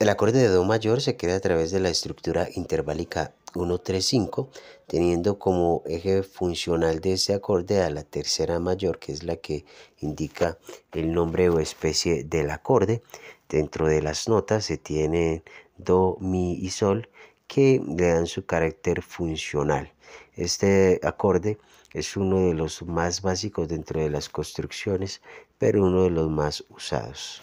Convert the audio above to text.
El acorde de Do mayor se crea a través de la estructura intervalica 1-3-5, teniendo como eje funcional de ese acorde a la tercera mayor, que es la que indica el nombre o especie del acorde. Dentro de las notas se tienen Do, Mi y Sol, que le dan su carácter funcional. Este acorde es uno de los más básicos dentro de las construcciones, pero uno de los más usados.